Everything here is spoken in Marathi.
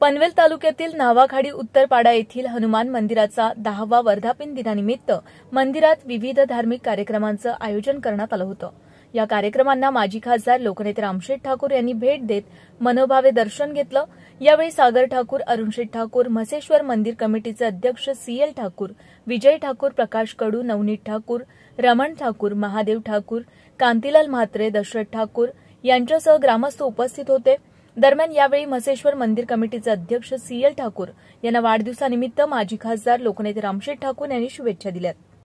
पनवेल तालुक्यातील नावाखाडी उत्तरपाडा येथील हनुमान मंदिराचा दहावा वर्धापिन दिनानिमित्त मंदिरात विविध धार्मिक कार्यक्रमांचं आयोजन करण्यात आलं होतं या कार्यक्रमांना माजी खासदार लोकनेते रामशेठ ठाकूर यांनी भेट देत मनोभावे दर्शन घेतलं यावेळी सागर ठाकूर अरुणशेठ ठाकूर म्हसेश्वर मंदिर कमिटीचे अध्यक्ष सी एल ठाकूर विजय ठाकूर प्रकाश कडू नवनीत ठाकूर रमण ठाकूर महादेव ठाकूर कांतीलाल म्हात्रे दशरथ ठाकूर यांच्यासह ग्रामस्थ उपस्थित होते दरम्यान यावेळी म्हसेश्वर मंदिर कमिटीचे अध्यक्ष सी एल ठाकूर यांना वाढदिवसानिमित्त माजी खासदार लोकनेते रामशेठ ठाकूर यांनी शुभेच्छा दिल्यात